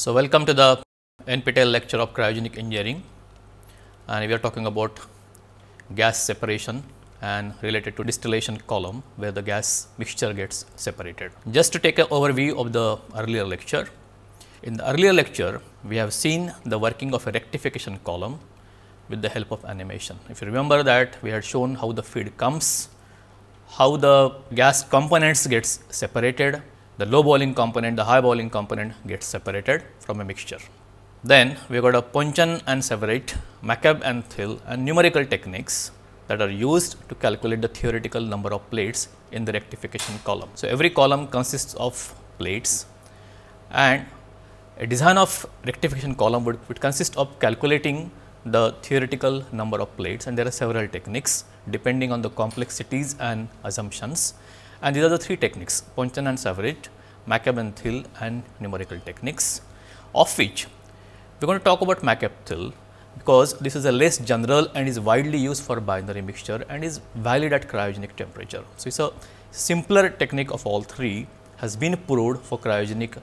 So, welcome to the NPTEL lecture of cryogenic engineering and we are talking about gas separation and related to distillation column where the gas mixture gets separated. Just to take an overview of the earlier lecture. In the earlier lecture, we have seen the working of a rectification column with the help of animation. If you remember that we had shown how the feed comes, how the gas components gets separated the low boiling component, the high boiling component gets separated from a mixture. Then we got a Ponchon and Severate, McCabe and Thill and numerical techniques that are used to calculate the theoretical number of plates in the rectification column. So, every column consists of plates and a design of rectification column would, would consist of calculating the theoretical number of plates and there are several techniques depending on the complexities and assumptions and these are the three techniques Ponton and Saverit, McCabe and Thiel and numerical techniques of which we are going to talk about McCabe Thiel because this is a less general and is widely used for binary mixture and is valid at cryogenic temperature. So, it is a simpler technique of all three has been proved for cryogenic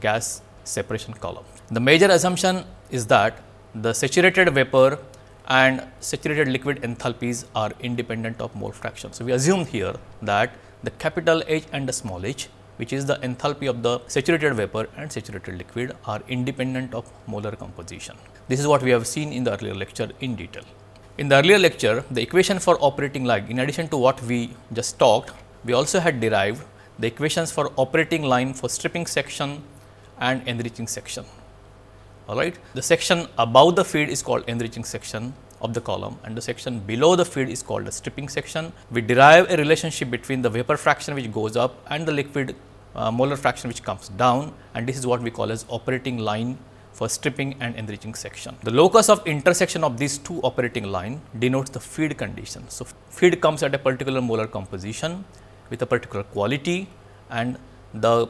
gas separation column. The major assumption is that the saturated vapor and saturated liquid enthalpies are independent of mole fraction. So, we assume here that the capital H and the small h which is the enthalpy of the saturated vapor and saturated liquid are independent of molar composition. This is what we have seen in the earlier lecture in detail. In the earlier lecture, the equation for operating lag in addition to what we just talked, we also had derived the equations for operating line for stripping section and enriching section. All right. The section above the feed is called enriching section of the column and the section below the feed is called the stripping section. We derive a relationship between the vapor fraction which goes up and the liquid uh, molar fraction which comes down and this is what we call as operating line for stripping and enriching section. The locus of intersection of these two operating line denotes the feed condition. So, feed comes at a particular molar composition with a particular quality and the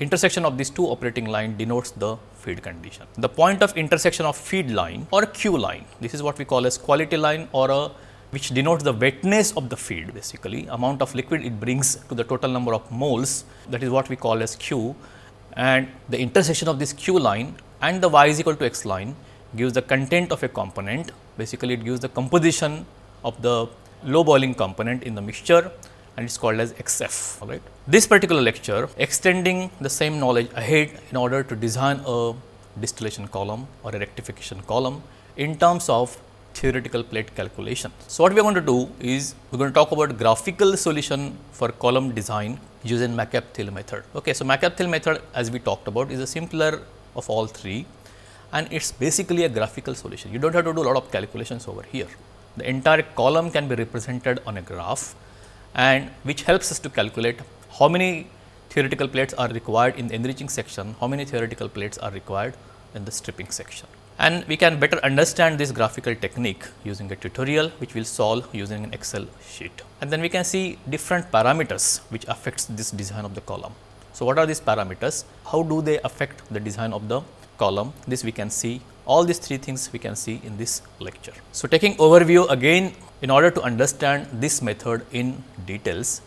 intersection of these two operating line denotes the feed condition. The point of intersection of feed line or Q line, this is what we call as quality line or a which denotes the wetness of the feed basically, amount of liquid it brings to the total number of moles that is what we call as Q and the intersection of this Q line and the y is equal to x line gives the content of a component basically it gives the composition of the low boiling component in the mixture and it's called as XF. All right. This particular lecture extending the same knowledge ahead in order to design a distillation column or a rectification column in terms of theoretical plate calculation. So, what we are going to do is we are going to talk about graphical solution for column design using McCabe-Thiel method. Okay, so McCabe-Thiel method as we talked about is a simpler of all three and it is basically a graphical solution. You do not have to do a lot of calculations over here. The entire column can be represented on a graph and which helps us to calculate how many theoretical plates are required in the enriching section, how many theoretical plates are required in the stripping section. And we can better understand this graphical technique using a tutorial which we will solve using an excel sheet. And then we can see different parameters which affects this design of the column. So, what are these parameters? How do they affect the design of the column? This we can see all these three things we can see in this lecture. So, taking overview again in order to understand this method in details,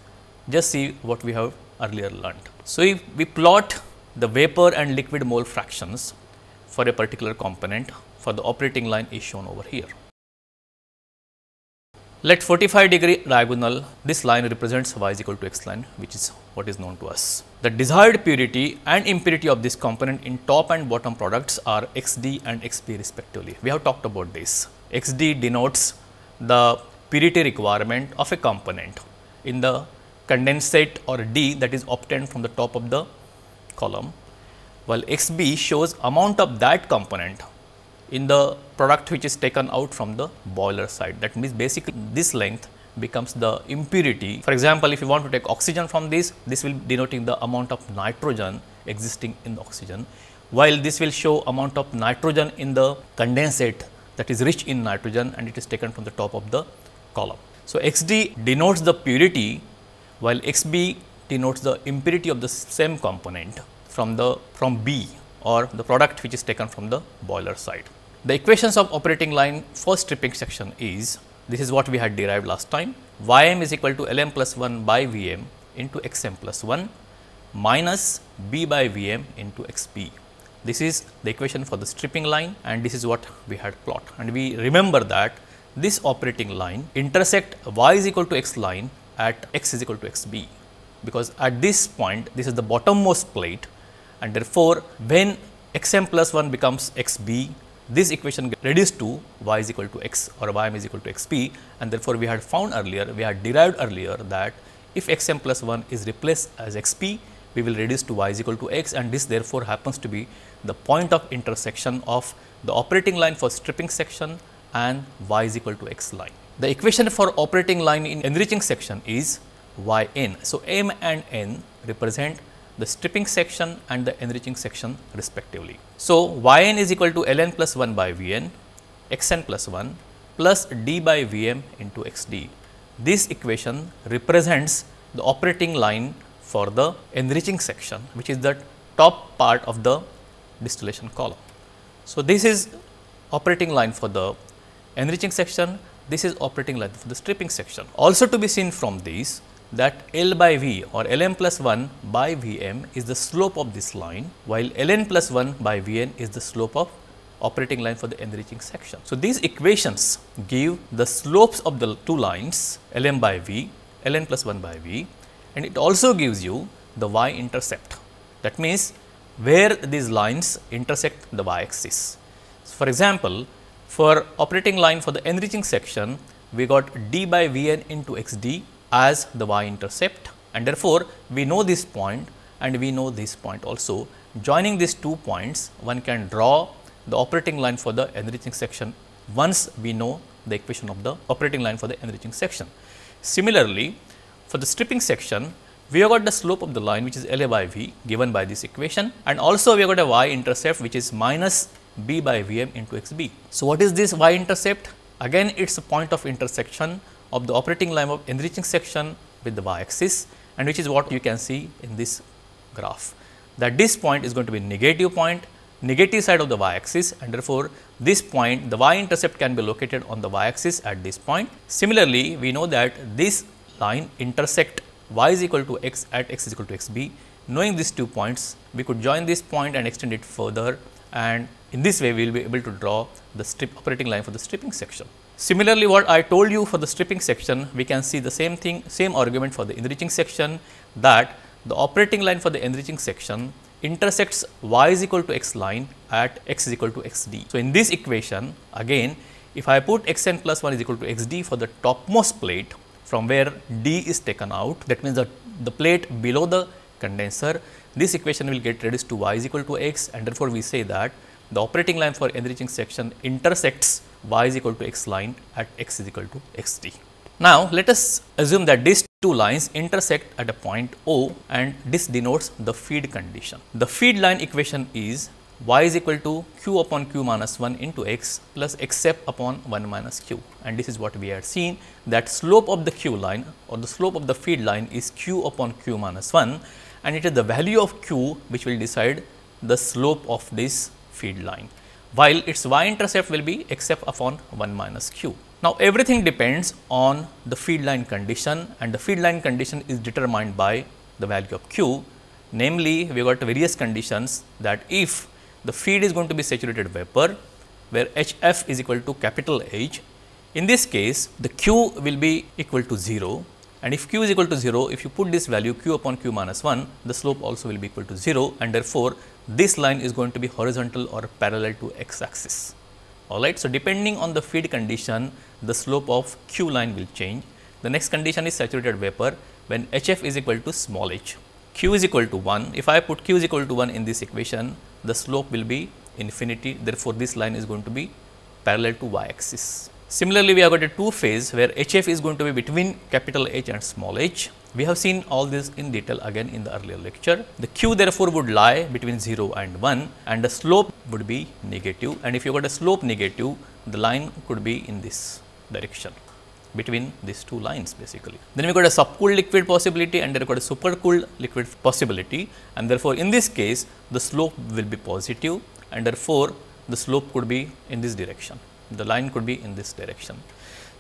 just see what we have earlier learned. So, if we plot the vapor and liquid mole fractions for a particular component for the operating line is shown over here. Let 45 degree diagonal, this line represents y is equal to x line which is what is known to us. The desired purity and impurity of this component in top and bottom products are xd and xp respectively. We have talked about this. xd denotes the purity requirement of a component in the condensate or D that is obtained from the top of the column, while XB shows amount of that component in the product which is taken out from the boiler side. That means, basically this length becomes the impurity. For example, if you want to take oxygen from this, this will denoting the amount of nitrogen existing in the oxygen, while this will show amount of nitrogen in the condensate that is rich in nitrogen and it is taken from the top of the column. So, xd denotes the purity while xb denotes the impurity of the same component from the from B or the product which is taken from the boiler side. The equations of operating line first stripping section is this is what we had derived last time ym is equal to lm plus 1 by vm into xm plus 1 minus b by vm into xp this is the equation for the stripping line and this is what we had plot and we remember that this operating line intersect y is equal to x line at x is equal to xb because at this point this is the bottommost plate and therefore, when xm plus 1 becomes xb this equation gets reduced to y is equal to x or ym is equal to xp and therefore, we had found earlier we had derived earlier that if xm plus 1 is replaced as xp we will reduce to y is equal to x and this therefore happens to be the point of intersection of the operating line for stripping section and y is equal to x line. The equation for operating line in enriching section is y n. So, m and n represent the stripping section and the enriching section respectively. So, y n is equal to l n plus 1 by v n, x n plus 1 plus d by v m into x d. This equation represents the operating line for the enriching section which is the top part of the distillation column. So, this is operating line for the enriching section, this is operating line for the stripping section. Also to be seen from these that L by V or Lm plus 1 by Vm is the slope of this line, while Ln plus 1 by Vn is the slope of operating line for the enriching section. So, these equations give the slopes of the two lines Lm by V, Ln plus 1 by V and it also gives you the y intercept. That means, where these lines intersect the y axis. So, for example, for operating line for the enriching section, we got d by Vn into x d as the y intercept and therefore, we know this point and we know this point also. Joining these two points, one can draw the operating line for the enriching section once we know the equation of the operating line for the enriching section. Similarly, for the stripping section, we have got the slope of the line which is L A by V given by this equation and also we have got a y intercept which is minus B by V m into x b. So, what is this y intercept? Again it is a point of intersection of the operating line of enriching section with the y axis and which is what you can see in this graph that this point is going to be negative point negative side of the y axis and therefore, this point the y intercept can be located on the y axis at this point. Similarly, we know that this line intersect y is equal to x at x is equal to xb. Knowing these two points, we could join this point and extend it further and in this way we will be able to draw the strip operating line for the stripping section. Similarly, what I told you for the stripping section, we can see the same thing, same argument for the enriching section that the operating line for the enriching section intersects y is equal to x line at x is equal to x d. So, in this equation again if I put x n plus 1 is equal to x d for the topmost plate from where D is taken out that means the, the plate below the condenser this equation will get reduced to y is equal to x and therefore, we say that the operating line for enriching section intersects y is equal to x line at x is equal to x t. Now, let us assume that these two lines intersect at a point O and this denotes the feed condition. The feed line equation is y is equal to q upon q minus 1 into x plus xsep upon 1 minus q and this is what we are seeing. that slope of the q line or the slope of the feed line is q upon q minus 1 and it is the value of q which will decide the slope of this feed line while its y intercept will be xsep upon 1 minus q. Now, everything depends on the feed line condition and the feed line condition is determined by the value of q namely we got various conditions that if the feed is going to be saturated vapor where HF is equal to capital H. In this case, the Q will be equal to 0 and if Q is equal to 0, if you put this value Q upon Q minus 1, the slope also will be equal to 0 and therefore, this line is going to be horizontal or parallel to x axis. Alright. So, depending on the feed condition, the slope of Q line will change. The next condition is saturated vapor when HF is equal to small h q is equal to 1, if I put q is equal to 1 in this equation, the slope will be infinity. Therefore, this line is going to be parallel to y axis. Similarly, we have got a two phase where HF is going to be between capital H and small h. We have seen all this in detail again in the earlier lecture. The q therefore would lie between 0 and 1 and the slope would be negative and if you got a slope negative, the line could be in this direction between these two lines basically. Then we got a subcooled liquid possibility and then we got a supercooled liquid possibility and therefore, in this case the slope will be positive and therefore, the slope could be in this direction, the line could be in this direction.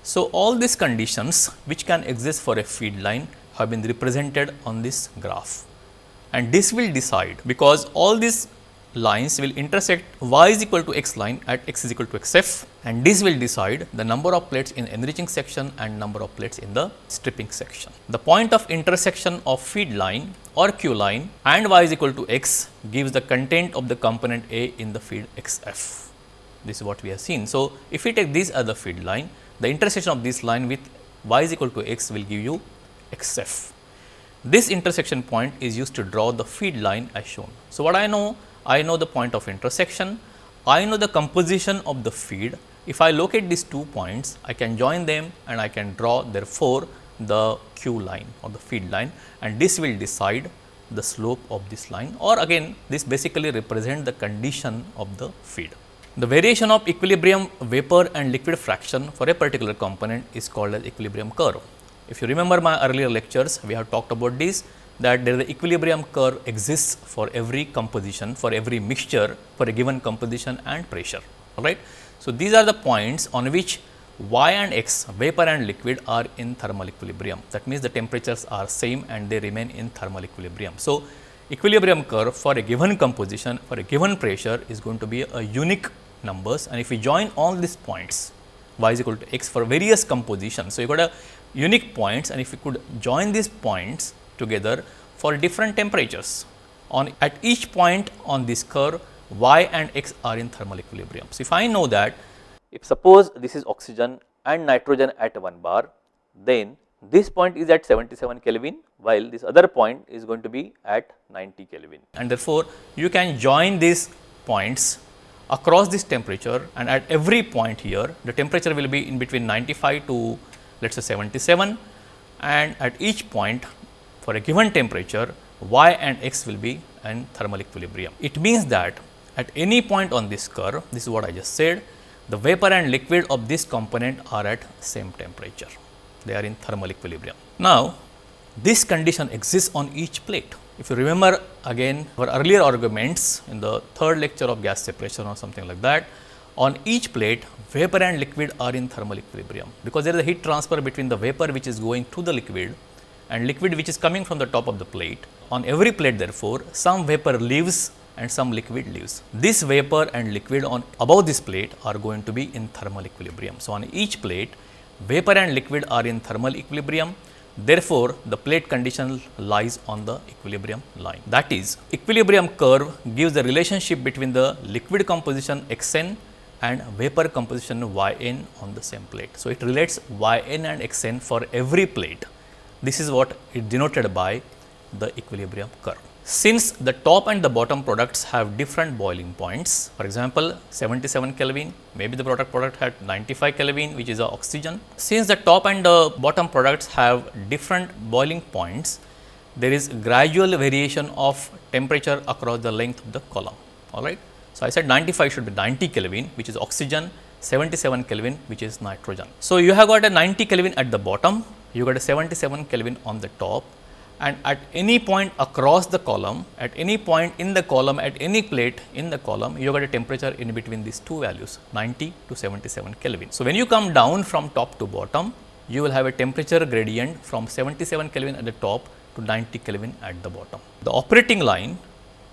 So, all these conditions which can exist for a feed line have been represented on this graph and this will decide because all these lines will intersect y is equal to x line at x is equal to xf and this will decide the number of plates in enriching section and number of plates in the stripping section. The point of intersection of feed line or Q line and y is equal to x gives the content of the component A in the field xf. This is what we have seen. So, if we take this as the feed line, the intersection of this line with y is equal to x will give you xf. This intersection point is used to draw the feed line as shown. So, what I know I know the point of intersection, I know the composition of the feed. If I locate these two points, I can join them and I can draw therefore the Q line or the feed line and this will decide the slope of this line or again this basically represent the condition of the feed. The variation of equilibrium vapor and liquid fraction for a particular component is called as equilibrium curve. If you remember my earlier lectures, we have talked about this that there is the equilibrium curve exists for every composition, for every mixture, for a given composition and pressure, all right. So, these are the points on which y and x, vapor and liquid are in thermal equilibrium. That means, the temperatures are same and they remain in thermal equilibrium. So, equilibrium curve for a given composition, for a given pressure is going to be a unique numbers and if we join all these points y is equal to x for various compositions. So, you got a unique points and if you could join these points together for different temperatures. On at each point on this curve, y and x are in thermal equilibrium. So, if I know that if suppose this is oxygen and nitrogen at 1 bar, then this point is at 77 Kelvin while this other point is going to be at 90 Kelvin. And therefore, you can join these points across this temperature and at every point here the temperature will be in between 95 to let us say 77 and at each point for a given temperature, y and x will be in thermal equilibrium. It means that at any point on this curve, this is what I just said, the vapor and liquid of this component are at same temperature. They are in thermal equilibrium. Now, this condition exists on each plate. If you remember again our earlier arguments in the third lecture of gas separation or something like that, on each plate vapor and liquid are in thermal equilibrium because there is a heat transfer between the vapor which is going to the liquid and liquid which is coming from the top of the plate. On every plate therefore, some vapor leaves and some liquid leaves. This vapor and liquid on above this plate are going to be in thermal equilibrium. So, on each plate vapor and liquid are in thermal equilibrium. Therefore, the plate condition lies on the equilibrium line. That is equilibrium curve gives the relationship between the liquid composition xn and vapor composition yn on the same plate. So, it relates yn and xn for every plate. This is what is denoted by the equilibrium curve. Since the top and the bottom products have different boiling points, for example, 77 Kelvin, maybe the product product had 95 Kelvin which is a oxygen. Since the top and the bottom products have different boiling points, there is gradual variation of temperature across the length of the column, alright. So, I said 95 should be 90 Kelvin which is oxygen, 77 Kelvin which is nitrogen. So, you have got a 90 Kelvin at the bottom you get a 77 Kelvin on the top and at any point across the column, at any point in the column, at any plate in the column, you get a temperature in between these two values 90 to 77 Kelvin. So, when you come down from top to bottom, you will have a temperature gradient from 77 Kelvin at the top to 90 Kelvin at the bottom. The operating line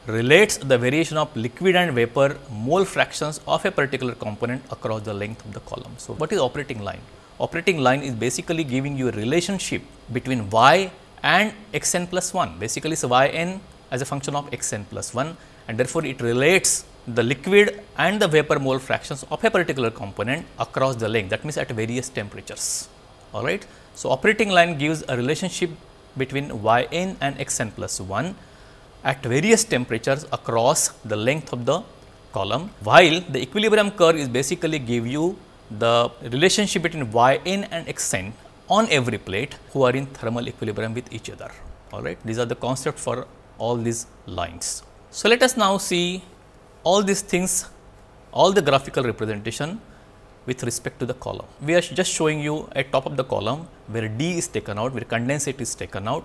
relates the variation of liquid and vapor mole fractions of a particular component across the length of the column. So, what is operating line? operating line is basically giving you a relationship between y and xn plus 1 basically so yn as a function of xn plus 1 and therefore it relates the liquid and the vapor mole fractions of a particular component across the length that means at various temperatures all right so operating line gives a relationship between yn and xn plus 1 at various temperatures across the length of the column while the equilibrium curve is basically give you the relationship between yn and xn on every plate who are in thermal equilibrium with each other. All right, these are the concepts for all these lines. So, let us now see all these things, all the graphical representation with respect to the column. We are just showing you at top of the column where D is taken out, where condensate is taken out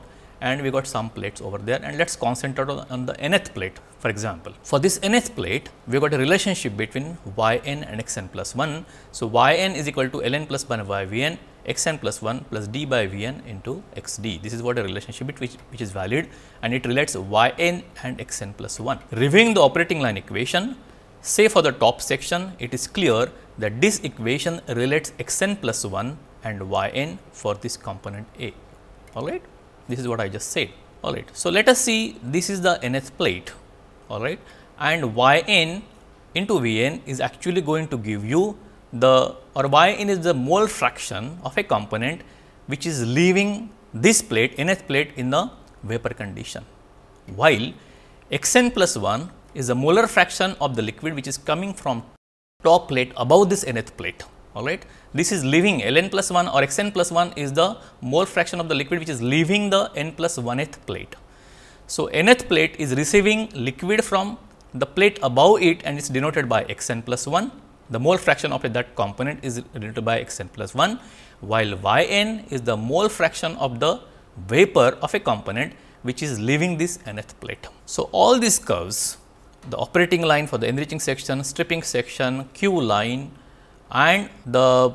and we got some plates over there and let us concentrate on, on the nth plate for example. For this nth plate, we got a relationship between yn and xn plus 1. So, yn is equal to ln plus 1 yn xn plus 1 plus d by vn into xd. This is what a relationship which, which is valid and it relates yn and xn plus 1. Reviewing the operating line equation, say for the top section, it is clear that this equation relates xn plus 1 and yn for this component A. All right. This is what I just said. All right. So, let us see this is the nth plate. All right. And y n into v n is actually going to give you the or y n is the mole fraction of a component which is leaving this plate nth plate in the vapor condition. While x n plus 1 is the molar fraction of the liquid which is coming from top plate above this nth plate all right. This is leaving Ln plus 1 or Xn plus 1 is the mole fraction of the liquid which is leaving the n plus 1th plate. So, nth plate is receiving liquid from the plate above it and it is denoted by Xn plus 1. The mole fraction of that component is denoted by Xn plus 1, while Yn is the mole fraction of the vapor of a component which is leaving this nth plate. So, all these curves the operating line for the enriching section, stripping section, Q line, and the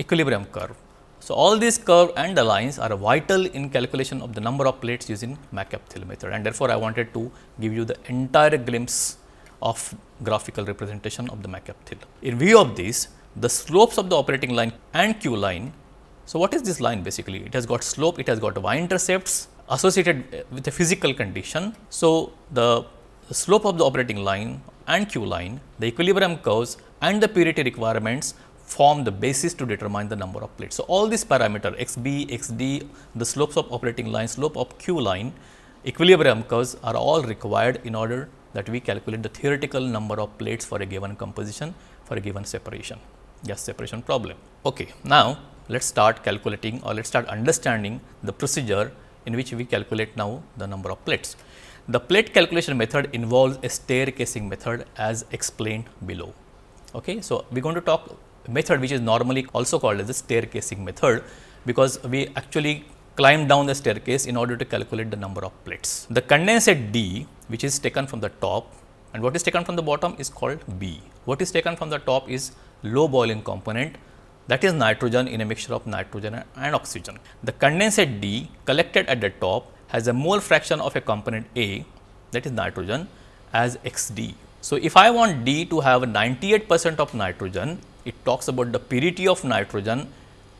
equilibrium curve. So, all these curve and the lines are vital in calculation of the number of plates using in thiele method and therefore, I wanted to give you the entire glimpse of graphical representation of the MacApp-Thiele. In view of this, the slopes of the operating line and Q line. So, what is this line basically? It has got slope, it has got y intercepts associated with a physical condition. So, the slope of the operating line and Q line, the equilibrium curves and the purity requirements form the basis to determine the number of plates. So, all these parameter xb, xd, the slopes of operating line, slope of Q line, equilibrium curves are all required in order that we calculate the theoretical number of plates for a given composition for a given separation, gas separation problem. Okay. Now, let us start calculating or let us start understanding the procedure in which we calculate now the number of plates. The plate calculation method involves a staircasing method as explained below. Okay, so we're going to talk method which is normally also called as the staircasing method because we actually climb down the staircase in order to calculate the number of plates. The condensate D which is taken from the top and what is taken from the bottom is called B. What is taken from the top is low boiling component that is nitrogen in a mixture of nitrogen and oxygen. The condensate D collected at the top has a mole fraction of a component A that is nitrogen as xd so, if I want D to have 98 percent of nitrogen, it talks about the purity of nitrogen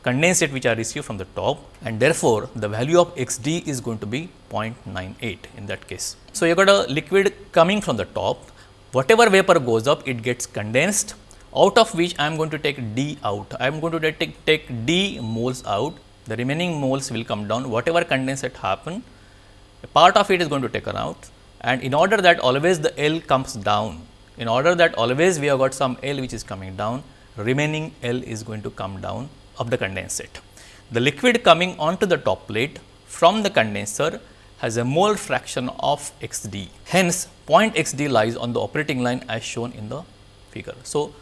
condensate which I receive from the top and therefore, the value of x d is going to be 0.98 in that case. So, you got a liquid coming from the top, whatever vapor goes up it gets condensed out of which I am going to take d out, I am going to take, take d moles out, the remaining moles will come down whatever condensate happen, a part of it is going to take out and in order that always the L comes down, in order that always we have got some L which is coming down, remaining L is going to come down of the condensate. The liquid coming onto the top plate from the condenser has a mole fraction of xd. Hence, point xd lies on the operating line as shown in the figure. So,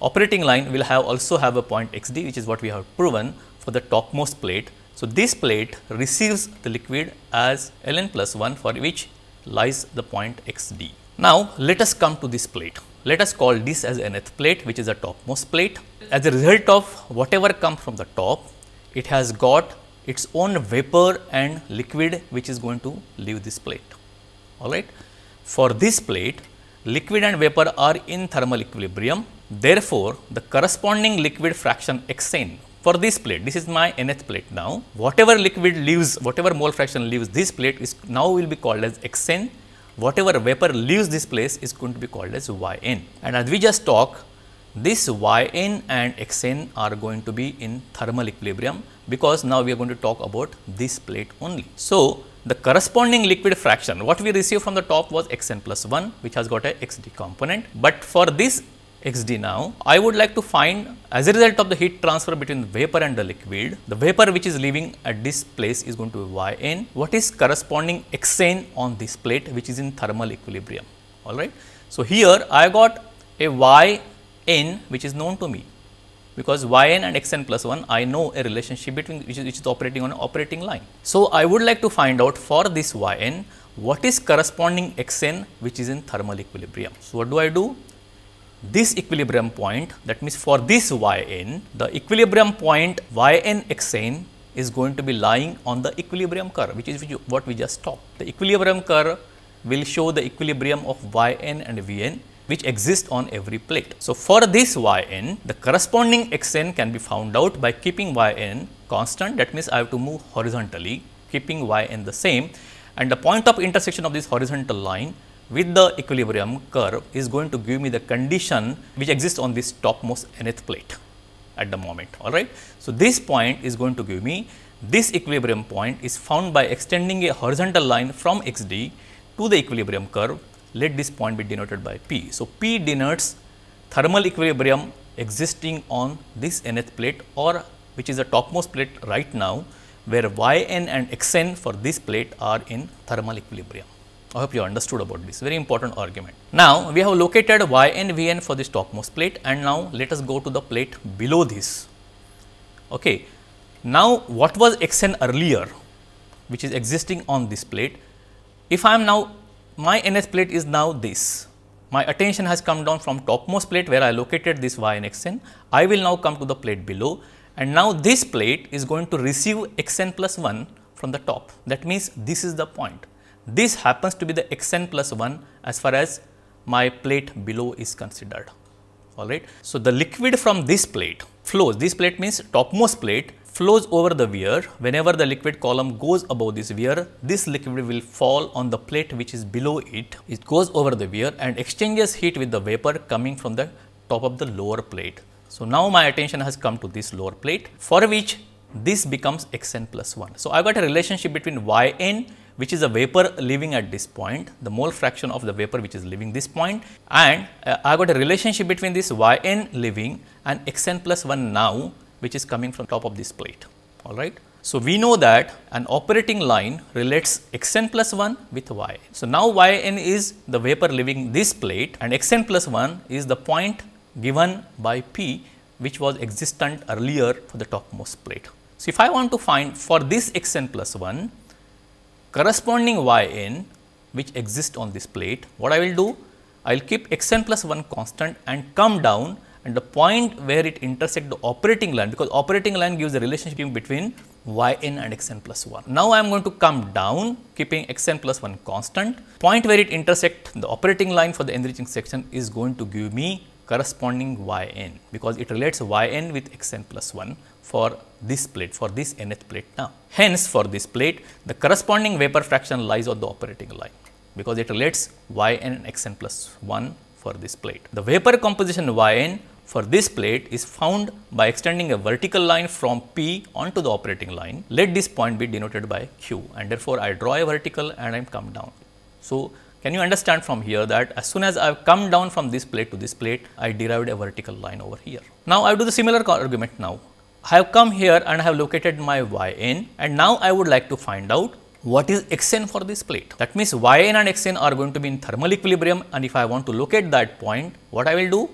operating line will have also have a point xd which is what we have proven for the topmost plate. So, this plate receives the liquid as ln plus 1 for which lies the point xd. Now, let us come to this plate. Let us call this as nth plate which is a topmost plate. As a result of whatever comes from the top, it has got its own vapor and liquid which is going to leave this plate. All right. For this plate, liquid and vapor are in thermal equilibrium. Therefore, the corresponding liquid fraction xn for this plate, this is my nth plate now, whatever liquid leaves, whatever mole fraction leaves this plate is now will be called as xn, whatever vapor leaves this place is going to be called as yn. And as we just talked, this yn and xn are going to be in thermal equilibrium because now we are going to talk about this plate only. So, the corresponding liquid fraction what we received from the top was xn plus 1 which has got a xd component, but for this xd now, I would like to find as a result of the heat transfer between the vapor and the liquid, the vapor which is leaving at this place is going to be yn, what is corresponding xn on this plate which is in thermal equilibrium, alright. So, here I got a yn which is known to me because yn and xn plus 1 I know a relationship between which is, which is operating on an operating line. So, I would like to find out for this yn what is corresponding xn which is in thermal equilibrium. So, what do I do? this equilibrium point that means for this yn the equilibrium point yn xn is going to be lying on the equilibrium curve which is what we just talked. The equilibrium curve will show the equilibrium of yn and vn which exist on every plate. So, for this yn the corresponding xn can be found out by keeping yn constant that means I have to move horizontally keeping yn the same and the point of intersection of this horizontal line with the equilibrium curve is going to give me the condition which exists on this topmost nth plate at the moment all right. So, this point is going to give me this equilibrium point is found by extending a horizontal line from x d to the equilibrium curve let this point be denoted by p. So, p denotes thermal equilibrium existing on this nth plate or which is the topmost plate right now where y n and x n for this plate are in thermal equilibrium. I hope you understood about this very important argument. Now, we have located y and v n for this topmost plate and now let us go to the plate below this. Okay. Now, what was x n earlier which is existing on this plate? If I am now my nth plate is now this. My attention has come down from topmost plate where I located this y and x n. I will now come to the plate below and now this plate is going to receive x n plus 1 from the top. That means, this is the point this happens to be the xn plus 1 as far as my plate below is considered. All right. So, the liquid from this plate flows, this plate means topmost plate flows over the weir. Whenever the liquid column goes above this weir, this liquid will fall on the plate which is below it. It goes over the weir and exchanges heat with the vapor coming from the top of the lower plate. So, now my attention has come to this lower plate for which this becomes xn plus 1. So, I got a relationship between yn which is a vapor leaving at this point, the mole fraction of the vapor which is leaving this point and uh, I got a relationship between this yn leaving and xn plus 1 now which is coming from top of this plate, all right. So, we know that an operating line relates xn plus 1 with y. So, now yn is the vapor leaving this plate and xn plus 1 is the point given by p which was existent earlier for the topmost plate. So, if I want to find for this xn plus 1, corresponding yn which exist on this plate, what I will do? I will keep xn plus 1 constant and come down and the point where it intersect the operating line because operating line gives the relationship between yn and xn plus 1. Now, I am going to come down keeping xn plus 1 constant. Point where it intersect the operating line for the enriching section is going to give me corresponding yn because it relates yn with xn plus 1 for this plate, for this nth plate now. Hence, for this plate, the corresponding vapor fraction lies on the operating line because it relates y n and x n plus 1 for this plate. The vapor composition y n for this plate is found by extending a vertical line from P onto the operating line. Let this point be denoted by Q and therefore, I draw a vertical and I come down. So, can you understand from here that as soon as I have come down from this plate to this plate, I derived a vertical line over here. Now, I do the similar argument now. I have come here and I have located my yn and now I would like to find out what is xn for this plate. That means yn and xn are going to be in thermal equilibrium and if I want to locate that point, what I will do?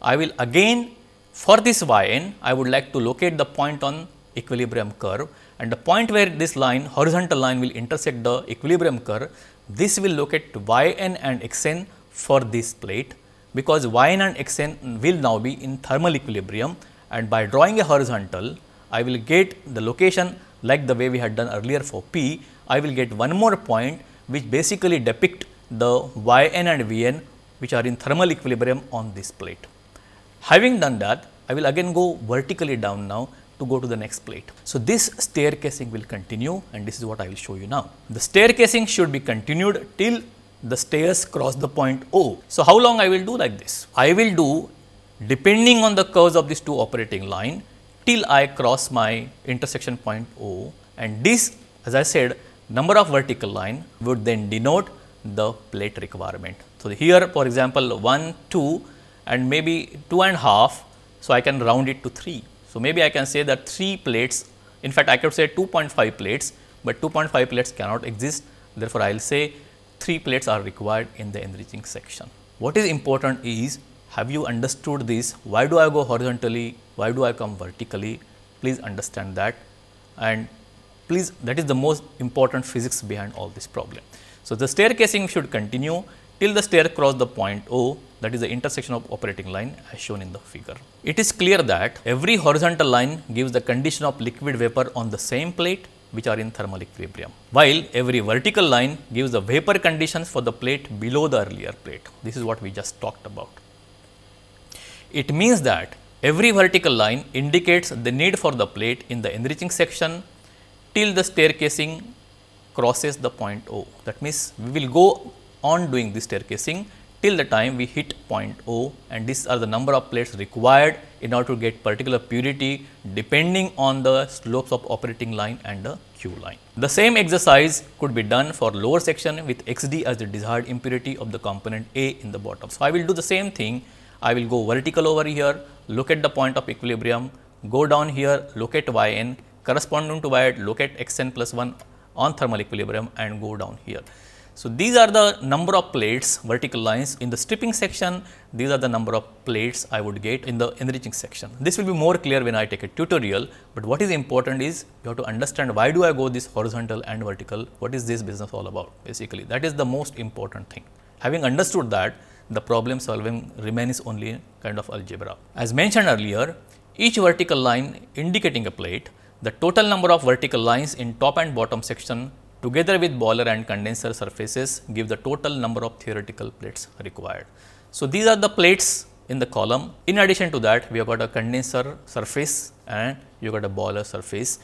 I will again for this yn, I would like to locate the point on equilibrium curve and the point where this line horizontal line will intersect the equilibrium curve, this will locate yn and xn for this plate because yn and xn will now be in thermal equilibrium and by drawing a horizontal, I will get the location like the way we had done earlier for P, I will get one more point which basically depict the Yn and Vn which are in thermal equilibrium on this plate. Having done that, I will again go vertically down now to go to the next plate. So, this staircasing will continue and this is what I will show you now. The staircasing should be continued till the stairs cross the point O. So, how long I will do like this? I will do depending on the curves of these two operating line till I cross my intersection point O and this as I said number of vertical line would then denote the plate requirement. So, here for example, 1, 2 and maybe 2 and half. So, I can round it to 3. So, maybe I can say that 3 plates in fact, I could say 2.5 plates, but 2.5 plates cannot exist therefore, I will say 3 plates are required in the enriching section. What is important is have you understood this? Why do I go horizontally? Why do I come vertically? Please understand that and please that is the most important physics behind all this problem. So, the staircasing should continue till the stair cross the point O that is the intersection of operating line as shown in the figure. It is clear that every horizontal line gives the condition of liquid vapor on the same plate which are in thermal equilibrium, while every vertical line gives the vapor conditions for the plate below the earlier plate. This is what we just talked about. It means that every vertical line indicates the need for the plate in the enriching section till the staircasing crosses the point O. That means, we will go on doing this staircasing till the time we hit point O and these are the number of plates required in order to get particular purity depending on the slopes of operating line and the Q line. The same exercise could be done for lower section with xd as the desired impurity of the component A in the bottom. So, I will do the same thing I will go vertical over here, look at the point of equilibrium, go down here, Look at y n, corresponding to y at x n plus 1 on thermal equilibrium and go down here. So, these are the number of plates vertical lines in the stripping section these are the number of plates I would get in the enriching section. This will be more clear when I take a tutorial, but what is important is you have to understand why do I go this horizontal and vertical what is this business all about basically that is the most important thing. Having understood that the problem solving remains only kind of algebra. As mentioned earlier, each vertical line indicating a plate, the total number of vertical lines in top and bottom section together with boiler and condenser surfaces give the total number of theoretical plates required. So, these are the plates in the column. In addition to that, we have got a condenser surface and you got a boiler surface.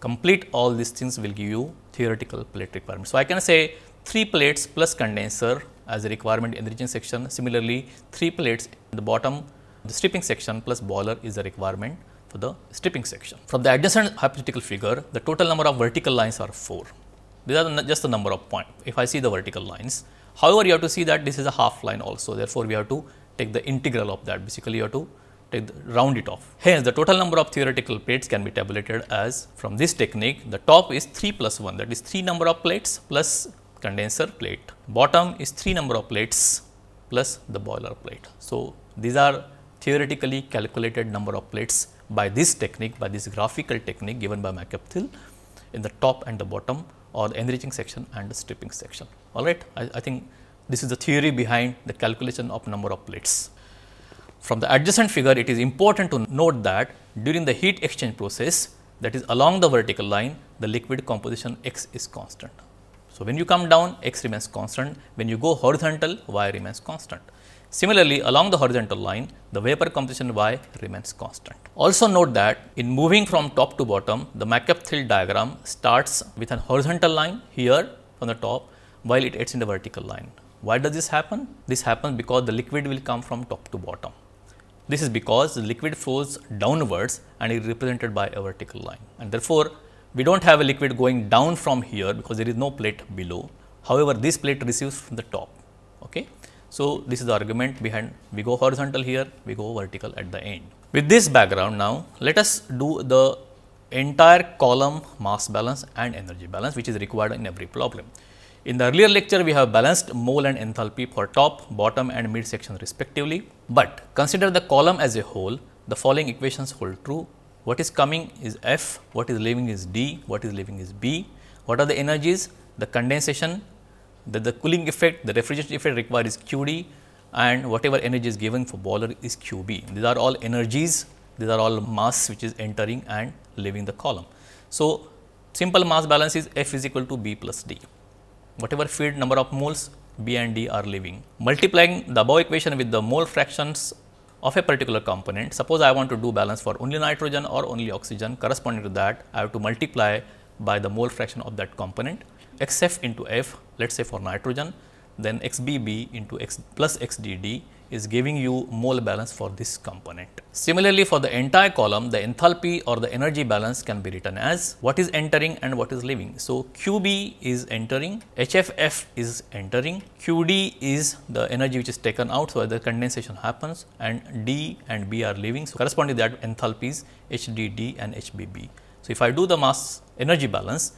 Complete all these things will give you theoretical plate requirement. So, I can say 3 plates plus condenser as a requirement in the region section. Similarly, three plates in the bottom, the stripping section plus boiler is the requirement for the stripping section. From the adjacent hypothetical figure, the total number of vertical lines are 4. These are the, just the number of point. if I see the vertical lines. However, you have to see that this is a half line also, therefore, we have to take the integral of that. Basically, you have to the, round it off. Hence, the total number of theoretical plates can be tabulated as from this technique, the top is 3 plus 1 that is 3 number of plates plus condenser plate. Bottom is 3 number of plates plus the boiler plate. So, these are theoretically calculated number of plates by this technique, by this graphical technique given by McApthil in the top and the bottom or the enriching section and the stripping section. All right, I, I think this is the theory behind the calculation of number of plates. From the adjacent figure, it is important to note that during the heat exchange process, that is along the vertical line, the liquid composition x is constant. So, when you come down x remains constant, when you go horizontal y remains constant. Similarly, along the horizontal line the vapor composition y remains constant. Also note that in moving from top to bottom the Mackep-Thill diagram starts with an horizontal line here from the top while it ends in the vertical line. Why does this happen? This happens because the liquid will come from top to bottom. This is because the liquid flows downwards and is represented by a vertical line and therefore, we do not have a liquid going down from here because there is no plate below. However, this plate receives from the top. Okay? So, this is the argument behind we go horizontal here, we go vertical at the end. With this background now, let us do the entire column mass balance and energy balance which is required in every problem. In the earlier lecture, we have balanced mole and enthalpy for top, bottom and mid section respectively. But consider the column as a whole, the following equations hold true what is coming is F, what is leaving is D, what is leaving is B. What are the energies? The condensation, the, the cooling effect, the refrigeration effect required is QD and whatever energy is given for boiler is QB. These are all energies, these are all mass which is entering and leaving the column. So, simple mass balance is F is equal to B plus D. Whatever feed number of moles B and D are leaving. Multiplying the above equation with the mole fractions of a particular component. Suppose I want to do balance for only nitrogen or only oxygen corresponding to that I have to multiply by the mole fraction of that component xf into f let us say for nitrogen then xbb into x plus xdd is giving you mole balance for this component. Similarly, for the entire column, the enthalpy or the energy balance can be written as what is entering and what is leaving. So, QB is entering, HFF is entering, QD is the energy which is taken out, so the condensation happens and D and B are leaving. So, corresponding to that enthalpies HDD and HBB. So, if I do the mass energy balance,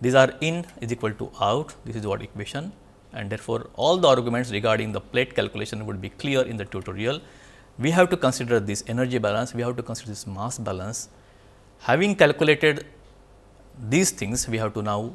these are in is equal to out, this is what equation and therefore, all the arguments regarding the plate calculation would be clear in the tutorial. We have to consider this energy balance, we have to consider this mass balance. Having calculated these things, we have to now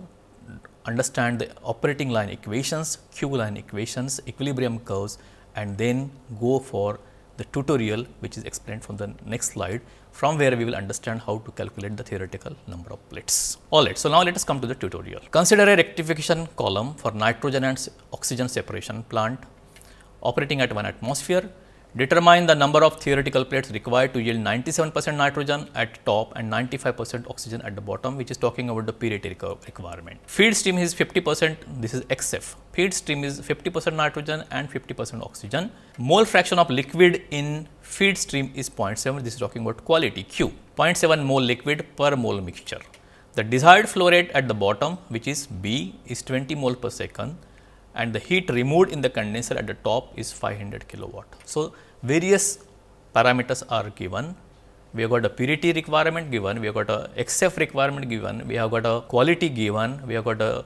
understand the operating line equations, Q line equations, equilibrium curves and then go for the tutorial which is explained from the next slide from where we will understand how to calculate the theoretical number of plates. Alright, so now let us come to the tutorial. Consider a rectification column for nitrogen and oxygen separation plant operating at 1 atmosphere Determine the number of theoretical plates required to yield 97 percent nitrogen at top and 95 percent oxygen at the bottom which is talking about the purity requirement. Feed stream is 50 percent this is XF. Feed stream is 50 percent nitrogen and 50 percent oxygen. Mole fraction of liquid in feed stream is 0.7 this is talking about quality Q 0.7 mole liquid per mole mixture. The desired flow rate at the bottom which is B is 20 mole per second and the heat removed in the condenser at the top is 500 kilowatt. So, various parameters are given. We have got a purity requirement given, we have got a XF requirement given, we have got a quality given, we have got a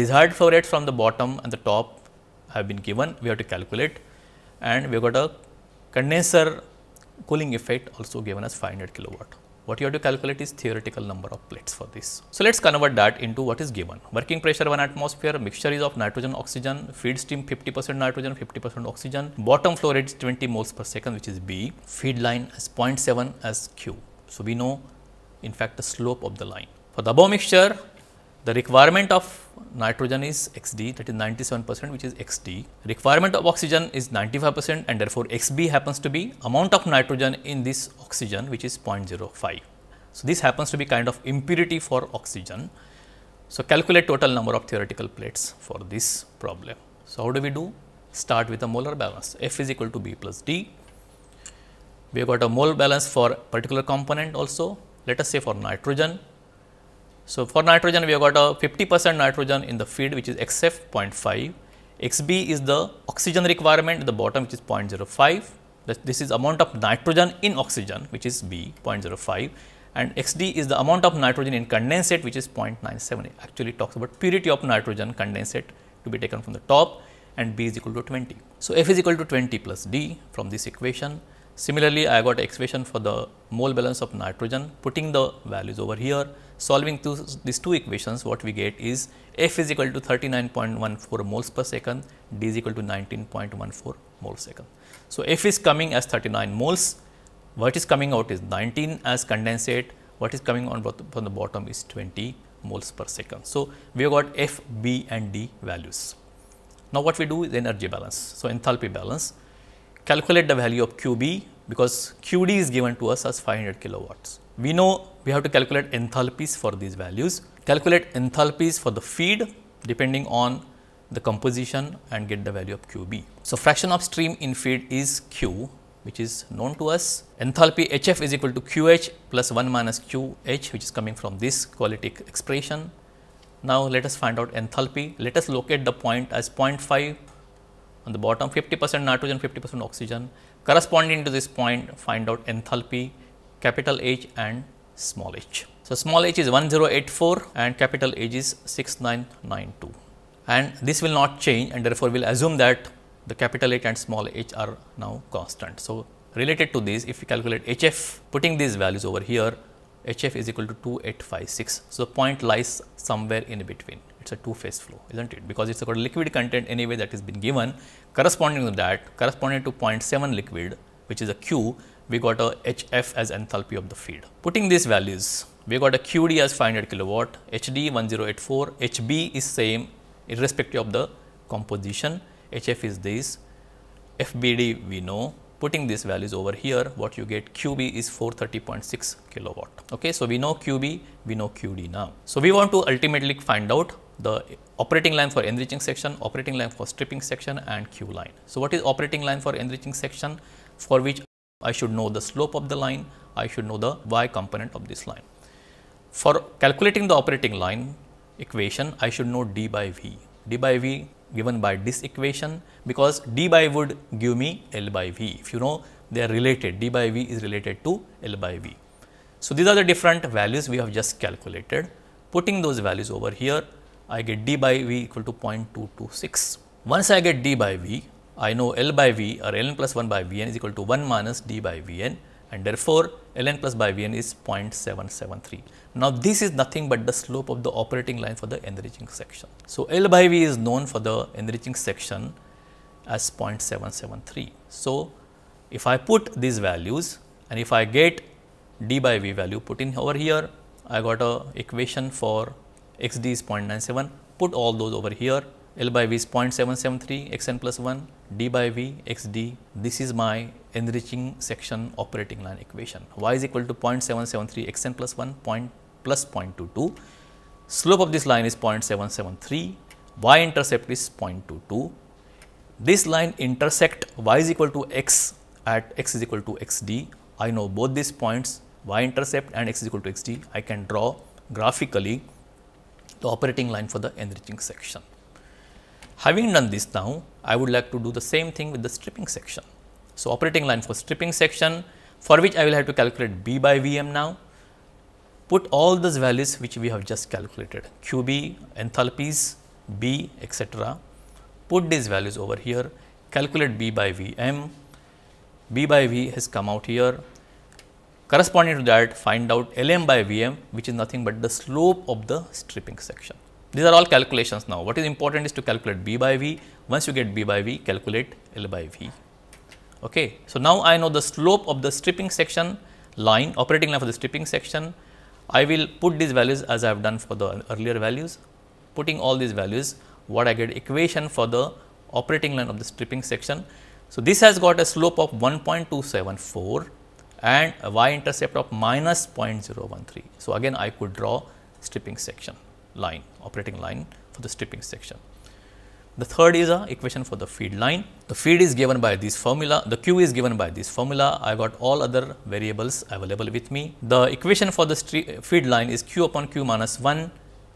desired flow rate from the bottom and the top have been given, we have to calculate and we have got a condenser cooling effect also given as 500 kilowatt what you have to calculate is theoretical number of plates for this. So, let us convert that into what is given. Working pressure 1 atmosphere, mixture is of nitrogen oxygen, feed stream 50 percent nitrogen, 50 percent oxygen, bottom flow rate is 20 moles per second which is B, feed line as 0.7 as Q. So, we know in fact the slope of the line. For the above mixture, the requirement of nitrogen is xd that is 97 percent which is xd. Requirement of oxygen is 95 percent and therefore, xb happens to be amount of nitrogen in this oxygen which is 0.05. So, this happens to be kind of impurity for oxygen. So, calculate total number of theoretical plates for this problem. So, how do we do? Start with a molar balance F is equal to B plus D. We have got a mole balance for particular component also let us say for nitrogen so, for nitrogen we have got a 50 percent nitrogen in the feed which is XF 0.5, XB is the oxygen requirement at the bottom which is 0.05, this is amount of nitrogen in oxygen which is B 0.05 and xd is the amount of nitrogen in condensate which is 0.97 it actually talks about purity of nitrogen condensate to be taken from the top and b is equal to 20. So, f is equal to 20 plus d from this equation. Similarly, I got equation for the mole balance of nitrogen putting the values over here solving two, these two equations what we get is F is equal to 39.14 moles per second, D is equal to 19.14 moles second. So, F is coming as 39 moles, what is coming out is 19 as condensate, what is coming on from the bottom is 20 moles per second. So, we have got F, B and D values. Now, what we do is energy balance, so enthalpy balance, calculate the value of QB because QD is given to us as 500 kilowatts we know we have to calculate enthalpies for these values, calculate enthalpies for the feed depending on the composition and get the value of QB. So, fraction of stream in feed is Q which is known to us. Enthalpy HF is equal to QH plus 1 minus QH which is coming from this quality expression. Now, let us find out enthalpy. Let us locate the point as 0.5 on the bottom 50 percent nitrogen 50 percent oxygen. Corresponding to this point find out enthalpy capital H and small h. So, small h is 1084 and capital H is 6992 and this will not change and therefore, we will assume that the capital H and small h are now constant. So, related to this if we calculate HF putting these values over here HF is equal to 2856. So, the point lies somewhere in between it is a two phase flow is not it because it is got liquid content anyway that is been given corresponding to that corresponding to 0.7 liquid which is a Q, we got a HF as enthalpy of the feed. Putting these values, we got a QD as 500 kilowatt, HD 1084, HB is same irrespective of the composition, HF is this, FBD we know. Putting these values over here, what you get QB is 430.6 kilowatt. Okay, so we know QB, we know QD now. So we want to ultimately find out the operating line for enriching section, operating line for stripping section and Q line. So what is operating line for enriching section? for which I should know the slope of the line, I should know the y component of this line. For calculating the operating line equation, I should know d by v, d by v given by this equation because d by would give me L by v. If you know they are related, d by v is related to L by v. So, these are the different values we have just calculated. Putting those values over here, I get d by v equal to 0.226. Once I get d by v, I know L by V or Ln plus 1 by Vn is equal to 1 minus d by Vn and therefore, Ln plus by Vn is 0.773. Now, this is nothing but the slope of the operating line for the enriching section. So, L by V is known for the enriching section as 0.773. So, if I put these values and if I get d by V value put in over here, I got a equation for xd is 0.97, put all those over here, L by V is 0.773, xn plus 1, d by v x d this is my enriching section operating line equation y is equal to 0.773 x n plus 1 point plus 0.22 slope of this line is 0.773 y intercept is 0.22 this line intersect y is equal to x at x is equal to x d I know both these points y intercept and x is equal to x d I can draw graphically the operating line for the enriching section. Having done this now, I would like to do the same thing with the stripping section. So, operating line for stripping section for which I will have to calculate B by Vm now, put all those values which we have just calculated QB, enthalpies, B etc. put these values over here, calculate B by Vm, B by V has come out here. Corresponding to that find out Lm by Vm which is nothing but the slope of the stripping section. These are all calculations now. What is important is to calculate B by V. Once you get B by V, calculate L by V. Okay. So, now I know the slope of the stripping section line, operating line for the stripping section. I will put these values as I have done for the earlier values. Putting all these values, what I get equation for the operating line of the stripping section. So, this has got a slope of 1.274 and a y intercept of minus 0.013. So, again I could draw stripping section line, operating line for the stripping section. The third is a equation for the feed line. The feed is given by this formula, the Q is given by this formula. I got all other variables available with me. The equation for the feed line is Q upon Q minus 1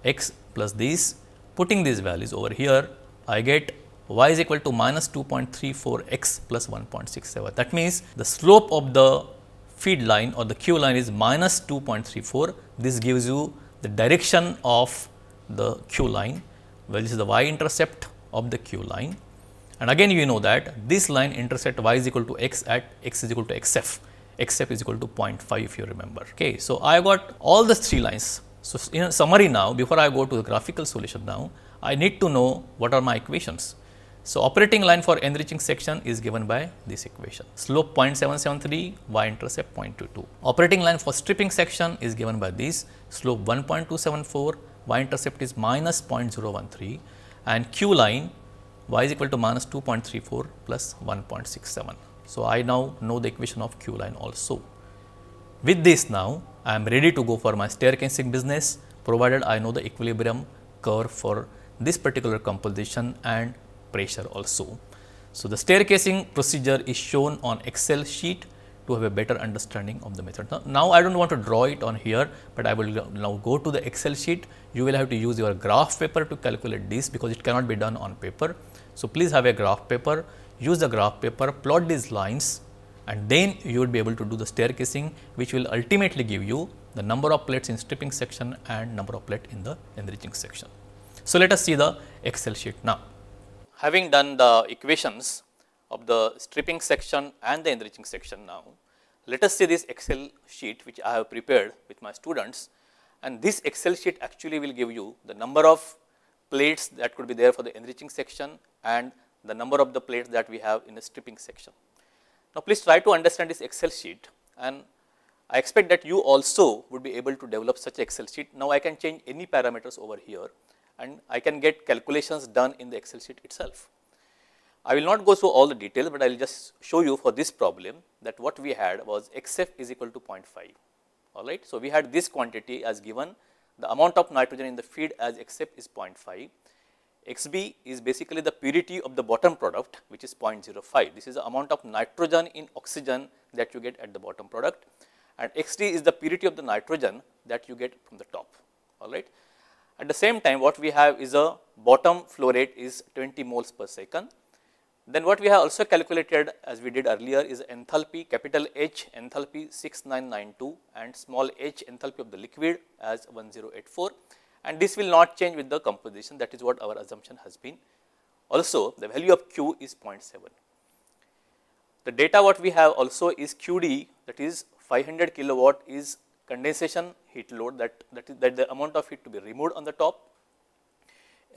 x plus these. Putting these values over here, I get y is equal to minus 2.34 x plus 1.67. That means, the slope of the feed line or the Q line is minus 2.34. This gives you the direction of the Q line, well this is the y intercept of the Q line and again you know that this line intercept y is equal to x at x is equal to xf, xf is equal to 0.5 if you remember. Okay. So, I got all the three lines. So, in summary now before I go to the graphical solution now, I need to know what are my equations. So, operating line for enriching section is given by this equation slope 0.773 y intercept 0.22. Operating line for stripping section is given by this slope 1.274 y intercept is minus 0.013 and q line y is equal to minus 2.34 plus 1.67. So, I now know the equation of q line also. With this now I am ready to go for my staircase business provided I know the equilibrium curve for this particular composition and pressure also. So, the staircasing procedure is shown on Excel sheet to have a better understanding of the method. Now, now I do not want to draw it on here, but I will now go to the Excel sheet. You will have to use your graph paper to calculate this because it cannot be done on paper. So, please have a graph paper, use the graph paper, plot these lines and then you will be able to do the staircasing which will ultimately give you the number of plates in stripping section and number of plate in the enriching section. So, let us see the Excel sheet now having done the equations of the stripping section and the enriching section now, let us see this excel sheet which I have prepared with my students and this excel sheet actually will give you the number of plates that could be there for the enriching section and the number of the plates that we have in the stripping section. Now, please try to understand this excel sheet and I expect that you also would be able to develop such excel sheet. Now, I can change any parameters over here and I can get calculations done in the Excel sheet itself. I will not go through all the details, but I will just show you for this problem that what we had was xf is equal to 0.5, all right. So, we had this quantity as given the amount of nitrogen in the feed as xf is 0.5, xb is basically the purity of the bottom product which is 0.05, this is the amount of nitrogen in oxygen that you get at the bottom product and xd is the purity of the nitrogen that you get from the top, all right. At the same time what we have is a bottom flow rate is 20 moles per second. Then what we have also calculated as we did earlier is enthalpy capital H enthalpy 6992 and small h enthalpy of the liquid as 1084 and this will not change with the composition that is what our assumption has been. Also the value of Q is 0.7. The data what we have also is QD that is 500 kilowatt is condensation heat load that, that is that the amount of heat to be removed on the top,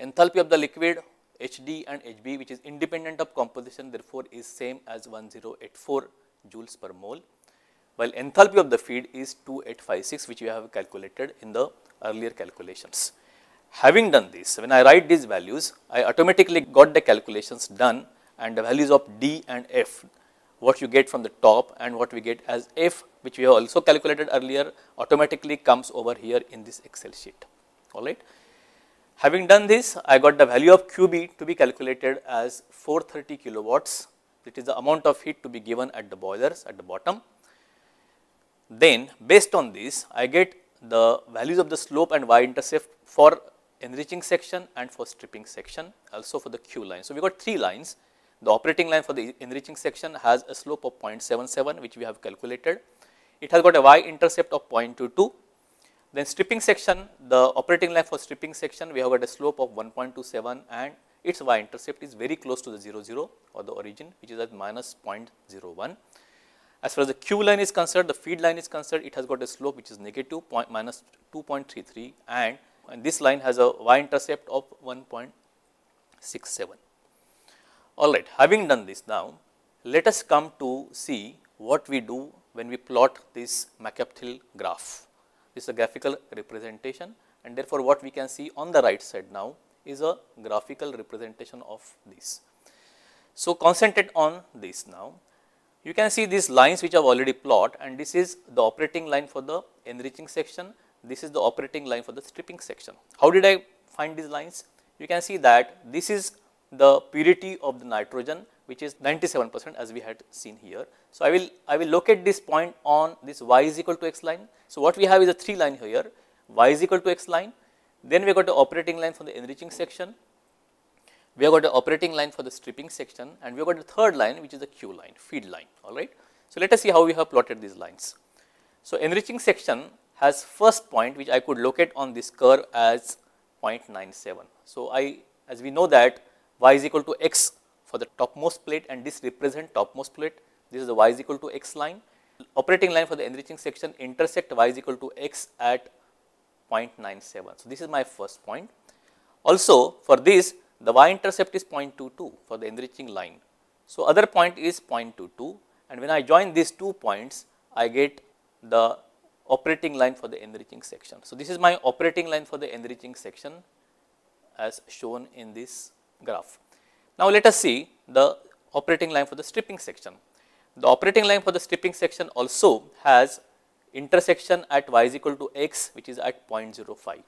enthalpy of the liquid HD and HB which is independent of composition therefore is same as 1084 joules per mole, while enthalpy of the feed is 2856 which we have calculated in the earlier calculations. Having done this, when I write these values, I automatically got the calculations done and the values of D and F what you get from the top and what we get as f which we have also calculated earlier automatically comes over here in this excel sheet all right. Having done this I got the value of QB to be calculated as 430 kilowatts that is the amount of heat to be given at the boilers at the bottom. Then based on this I get the values of the slope and y intercept for enriching section and for stripping section also for the Q line. So, we got three lines the operating line for the enriching section has a slope of 0.77 which we have calculated. It has got a y intercept of 0.22. Then stripping section, the operating line for stripping section we have got a slope of 1.27 and its y intercept is very close to the 0 0 or the origin which is at minus 0.01. As far as the Q line is concerned, the feed line is concerned, it has got a slope which is negative point minus 2.33 and, and this line has a y intercept of 1.67. All right, having done this now, let us come to see what we do when we plot this McCabe-Thill graph. This is a graphical representation and therefore, what we can see on the right side now is a graphical representation of this. So, concentrate on this now. You can see these lines which I have already plot and this is the operating line for the enriching section, this is the operating line for the stripping section. How did I find these lines? You can see that this is the purity of the nitrogen which is 97 percent as we had seen here. So, I will I will locate this point on this y is equal to x line. So, what we have is a 3 line here y is equal to x line then we got the operating line for the enriching section, we have got the operating line for the stripping section and we have got the third line which is the Q line feed line all right. So, let us see how we have plotted these lines. So, enriching section has first point which I could locate on this curve as 0.97. So, I as we know that y is equal to x for the topmost plate and this represent topmost plate. This is the y is equal to x line. Operating line for the enriching section intersect y is equal to x at 0.97. So, this is my first point. Also for this the y intercept is 0.22 for the enriching line. So, other point is 0.22 and when I join these two points I get the operating line for the enriching section. So, this is my operating line for the enriching section as shown in this graph. Now, let us see the operating line for the stripping section. The operating line for the stripping section also has intersection at y is equal to x which is at 0.05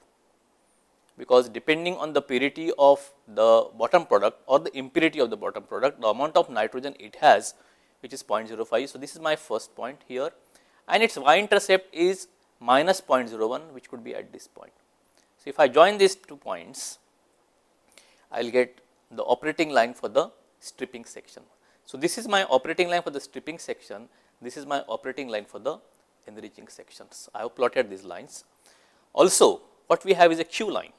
because depending on the purity of the bottom product or the impurity of the bottom product the amount of nitrogen it has which is 0.05. So, this is my first point here and its y intercept is minus 0.01 which could be at this point. So, if I join these two points I will get the operating line for the stripping section. So, this is my operating line for the stripping section, this is my operating line for the enriching sections. I have plotted these lines. Also, what we have is a Q line.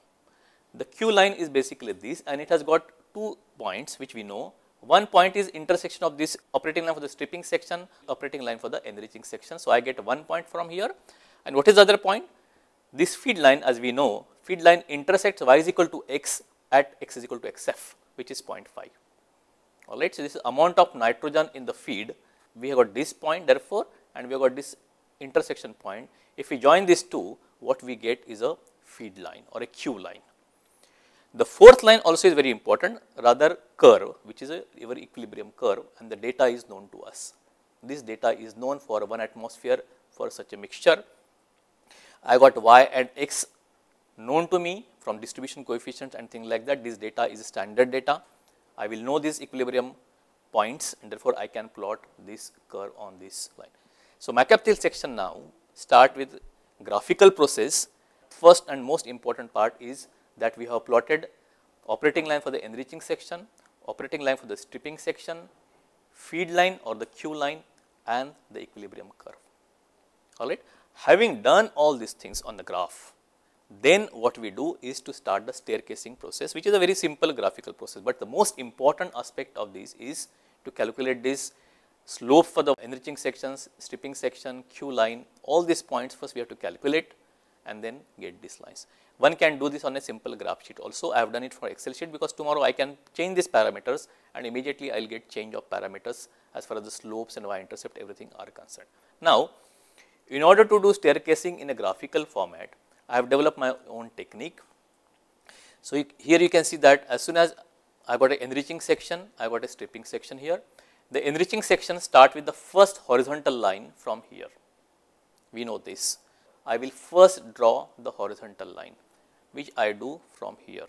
The Q line is basically this and it has got two points which we know. One point is intersection of this operating line for the stripping section, operating line for the enriching section. So, I get one point from here and what is the other point? This feed line as we know, feed line intersects y is equal to x at x is equal to xf which is 0.5. All right. So, this is amount of nitrogen in the feed we have got this point therefore, and we have got this intersection point. If we join these two what we get is a feed line or a Q line. The fourth line also is very important rather curve which is a your equilibrium curve and the data is known to us. This data is known for 1 atmosphere for such a mixture. I got y and x known to me from distribution coefficients and things like that this data is standard data. I will know these equilibrium points and therefore, I can plot this curve on this line. So, my thiel section now start with graphical process. First and most important part is that we have plotted operating line for the enriching section, operating line for the stripping section, feed line or the Q line and the equilibrium curve. All right. Having done all these things on the graph, then what we do is to start the staircasing process which is a very simple graphical process, but the most important aspect of this is to calculate this slope for the enriching sections, stripping section, Q line all these points first we have to calculate and then get these lines. One can do this on a simple graph sheet also I have done it for excel sheet because tomorrow I can change these parameters and immediately I will get change of parameters as far as the slopes and y intercept everything are concerned. Now, in order to do staircasing in a graphical format I have developed my own technique. So, you, here you can see that as soon as I got an enriching section, I got a stripping section here. The enriching section start with the first horizontal line from here, we know this. I will first draw the horizontal line, which I do from here,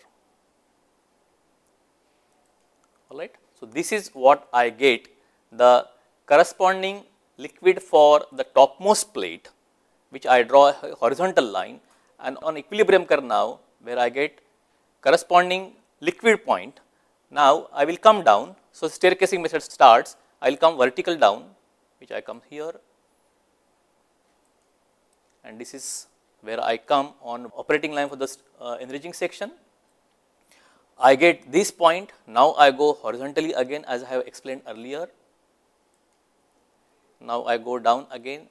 alright. So, this is what I get the corresponding liquid for the topmost plate, which I draw a horizontal line and on equilibrium curve now where I get corresponding liquid point. Now, I will come down. So, staircasing method starts I will come vertical down which I come here and this is where I come on operating line for the uh, enriching section. I get this point now I go horizontally again as I have explained earlier. Now, I go down again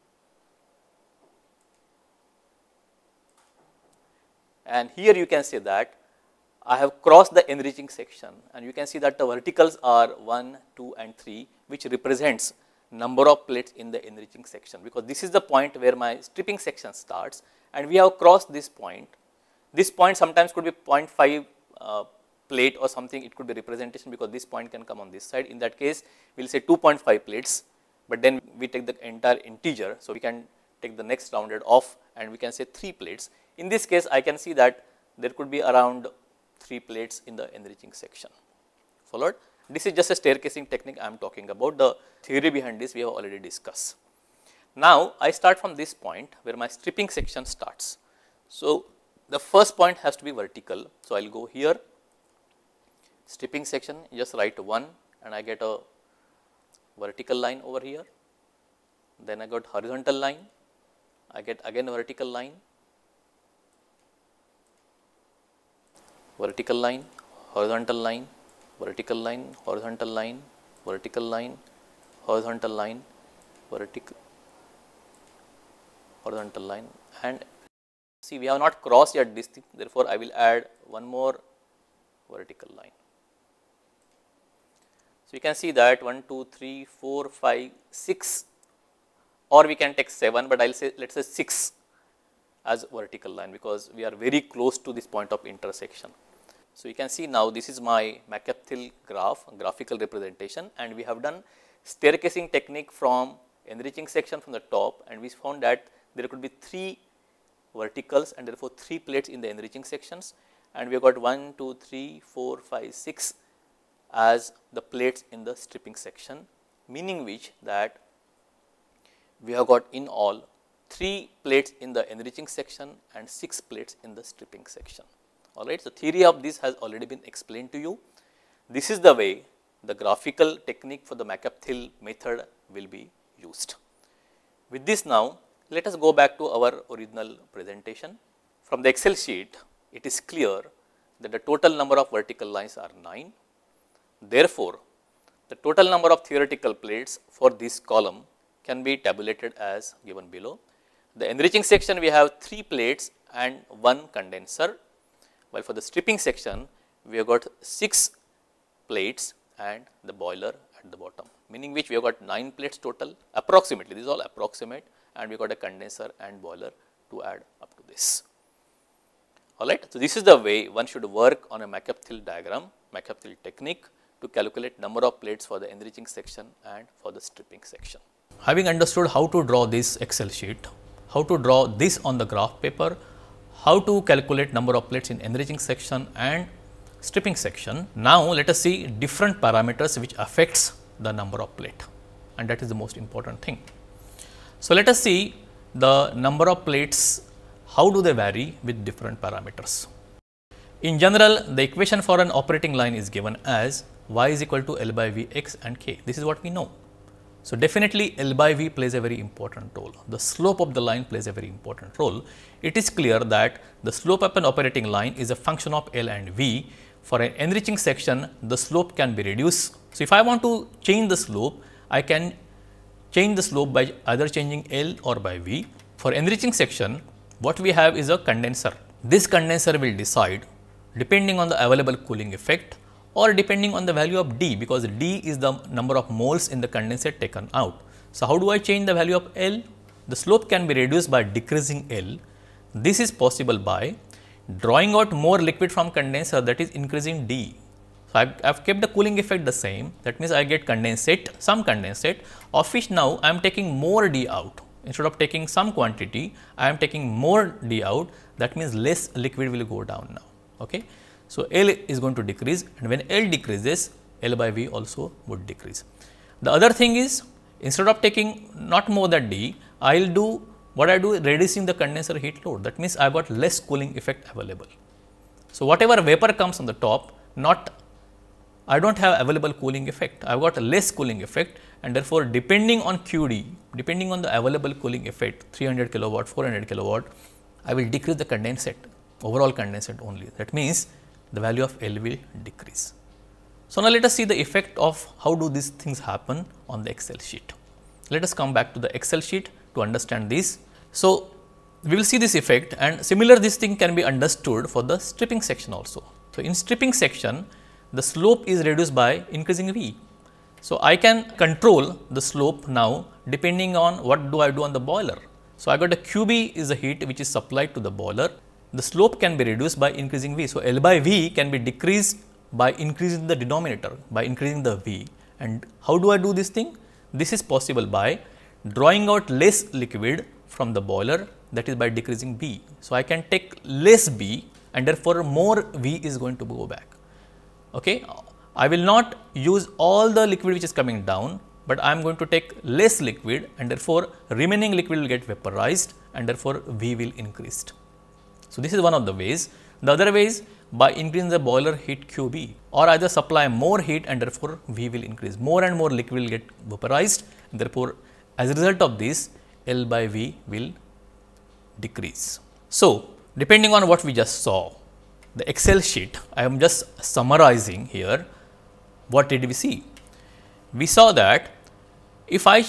And here you can see that I have crossed the enriching section and you can see that the verticals are 1, 2 and 3 which represents number of plates in the enriching section because this is the point where my stripping section starts and we have crossed this point. This point sometimes could be 0.5 uh, plate or something it could be representation because this point can come on this side. In that case we will say 2.5 plates but then we take the entire integer. So, we can take the next rounded off and we can say 3 plates. In this case, I can see that there could be around 3 plates in the enriching section followed. This is just a staircasing technique I am talking about the theory behind this we have already discussed. Now, I start from this point where my stripping section starts. So, the first point has to be vertical. So, I will go here stripping section just write 1 and I get a vertical line over here. Then I got horizontal line, I get again vertical line vertical line, horizontal line, vertical line, horizontal line, vertical line, horizontal line, vertical horizontal line and see we have not crossed yet this thing therefore, I will add one more vertical line. So, you can see that 1, 2, 3, 4, 5, 6 or we can take 7, but I will say let us say 6 as vertical line because we are very close to this point of intersection. So, you can see now this is my mccabe graph graphical representation and we have done staircasing technique from enriching section from the top and we found that there could be 3 verticals and therefore, 3 plates in the enriching sections and we have got 1, 2, 3, 4, 5, 6 as the plates in the stripping section meaning which that we have got in all 3 plates in the enriching section and 6 plates in the stripping section. All right. So, theory of this has already been explained to you. This is the way the graphical technique for the macapthill method will be used. With this now, let us go back to our original presentation. From the Excel sheet, it is clear that the total number of vertical lines are 9. Therefore, the total number of theoretical plates for this column can be tabulated as given below. The enriching section we have 3 plates and 1 condenser while for the stripping section we have got 6 plates and the boiler at the bottom meaning which we have got 9 plates total approximately this is all approximate and we got a condenser and boiler to add up to this. Alright. So, this is the way one should work on a maccap diagram, maccap technique to calculate number of plates for the enriching section and for the stripping section. Having understood how to draw this excel sheet, how to draw this on the graph paper, how to calculate number of plates in enriching section and stripping section. Now, let us see different parameters which affects the number of plate and that is the most important thing. So, let us see the number of plates, how do they vary with different parameters. In general, the equation for an operating line is given as y is equal to L by V x and k. This is what we know. So definitely L by V plays a very important role. The slope of the line plays a very important role. It is clear that the slope of an operating line is a function of L and V. For an enriching section, the slope can be reduced. So if I want to change the slope, I can change the slope by either changing L or by V. For enriching section, what we have is a condenser. This condenser will decide depending on the available cooling effect or depending on the value of D because D is the number of moles in the condensate taken out. So, how do I change the value of L? The slope can be reduced by decreasing L. This is possible by drawing out more liquid from condenser that is increasing D. So, I have kept the cooling effect the same that means I get condensate some condensate of which now I am taking more D out instead of taking some quantity I am taking more D out that means less liquid will go down now. Okay. So, L is going to decrease and when L decreases, L by V also would decrease. The other thing is instead of taking not more than D, I will do what I do reducing the condenser heat load that means I got less cooling effect available. So, whatever vapor comes on the top not I do not have available cooling effect, I have got less cooling effect and therefore, depending on QD, depending on the available cooling effect 300 kilowatt, 400 kilowatt, I will decrease the condensate, overall condensate only. That means, the value of L will decrease. So, now let us see the effect of how do these things happen on the Excel sheet. Let us come back to the Excel sheet to understand this. So, we will see this effect and similar this thing can be understood for the stripping section also. So, in stripping section the slope is reduced by increasing V. So, I can control the slope now depending on what do I do on the boiler. So, I got a QB is the heat which is supplied to the boiler the slope can be reduced by increasing v. So, L by v can be decreased by increasing the denominator by increasing the v and how do I do this thing? This is possible by drawing out less liquid from the boiler that is by decreasing b. So, I can take less b and therefore, more v is going to go back. Okay? I will not use all the liquid which is coming down, but I am going to take less liquid and therefore, remaining liquid will get vaporized and therefore, v will increased. So, this is one of the ways. The other way is by increasing the boiler heat QB or either supply more heat and therefore, V will increase. More and more liquid will get vaporized and therefore, as a result of this L by V will decrease. So, depending on what we just saw, the Excel sheet, I am just summarizing here, what did we see? We saw that if I,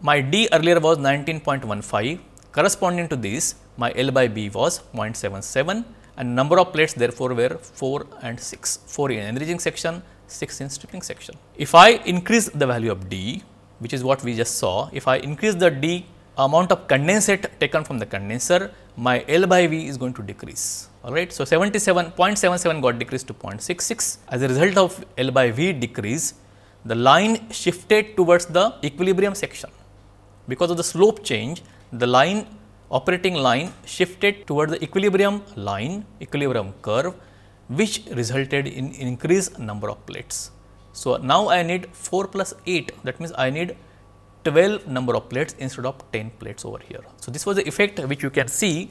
my D earlier was 19.15, corresponding to this, my L by B was 0.77 and number of plates therefore were 4 and 6, 4 in enriching section, 6 in stripping section. If I increase the value of D, which is what we just saw, if I increase the D amount of condensate taken from the condenser, my L by V is going to decrease. Alright, so 77.77 got decreased to 0.66. As a result of L by V decrease, the line shifted towards the equilibrium section. Because of the slope change, the line operating line shifted toward the equilibrium line, equilibrium curve which resulted in increased number of plates. So, now I need 4 plus 8 that means I need 12 number of plates instead of 10 plates over here. So, this was the effect which you can see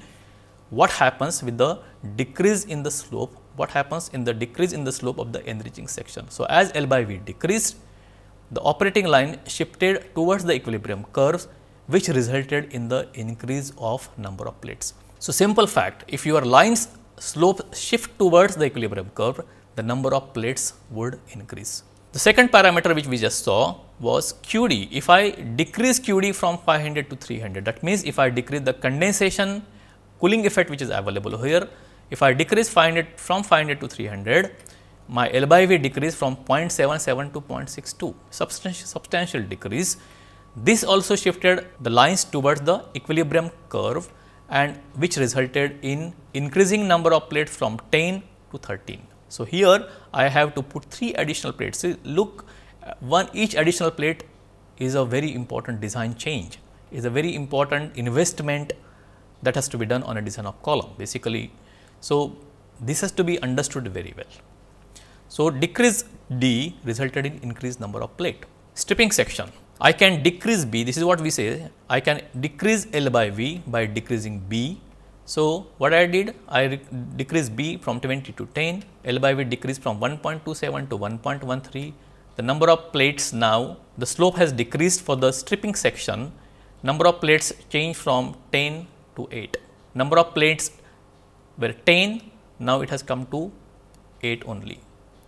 what happens with the decrease in the slope, what happens in the decrease in the slope of the enriching section. So, as L by V decreased, the operating line shifted towards the equilibrium curves which resulted in the increase of number of plates. So, simple fact if your lines slope shift towards the equilibrium curve the number of plates would increase. The second parameter which we just saw was QD. If I decrease QD from 500 to 300 that means if I decrease the condensation cooling effect which is available here if I decrease 500 from 500 to 300 my L by V decrease from 0.77 to 0.62 substantial, substantial decrease this also shifted the lines towards the equilibrium curve and which resulted in increasing number of plates from 10 to 13. So, here I have to put 3 additional plates. See, look uh, one each additional plate is a very important design change, is a very important investment that has to be done on a design of column basically. So, this has to be understood very well. So, decrease D resulted in increased number of plate. Stripping section, I can decrease B, this is what we say, I can decrease L by V by decreasing B. So, what I did, I decrease B from 20 to 10, L by V decreased from 1.27 to 1.13. The number of plates now, the slope has decreased for the stripping section, number of plates changed from 10 to 8. Number of plates were 10, now it has come to 8 only.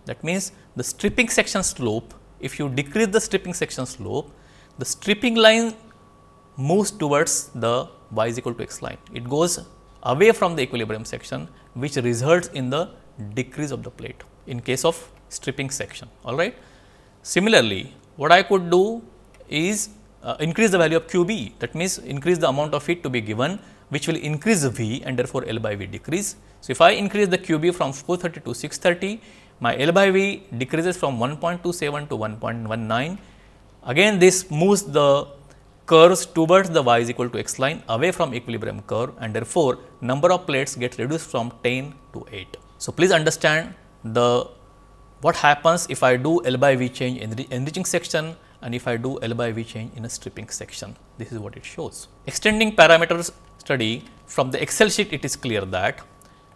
That means, the stripping section slope, if you decrease the stripping section slope, the stripping line moves towards the y is equal to x line. It goes away from the equilibrium section which results in the decrease of the plate in case of stripping section all right. Similarly, what I could do is uh, increase the value of QB that means increase the amount of heat to be given which will increase V and therefore, L by V decrease. So, if I increase the QB from 430 to 630 my L by V decreases from 1.27 to 1.19 Again this moves the curves towards the y is equal to x line away from equilibrium curve and therefore, number of plates get reduced from 10 to 8. So, please understand the what happens if I do L by V change in the enriching section and if I do L by V change in a stripping section. This is what it shows. Extending parameters study from the excel sheet it is clear that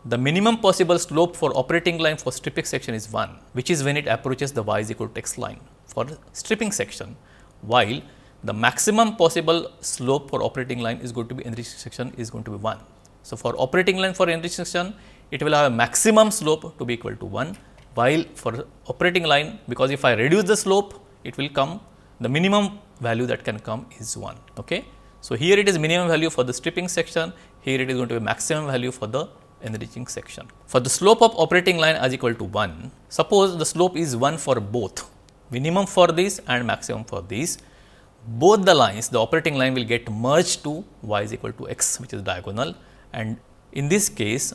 the minimum possible slope for operating line for stripping section is 1 which is when it approaches the y is equal to x line for stripping section, while the maximum possible slope for operating line is going to be enriching section is going to be 1. So, for operating line for enriching section, it will have a maximum slope to be equal to 1, while for operating line, because if I reduce the slope, it will come the minimum value that can come is 1. Okay? So, here it is minimum value for the stripping section, here it is going to be maximum value for the enriching section. For the slope of operating line as equal to 1, suppose the slope is 1 for both minimum for this and maximum for this, both the lines, the operating line will get merged to y is equal to x, which is diagonal. And in this case,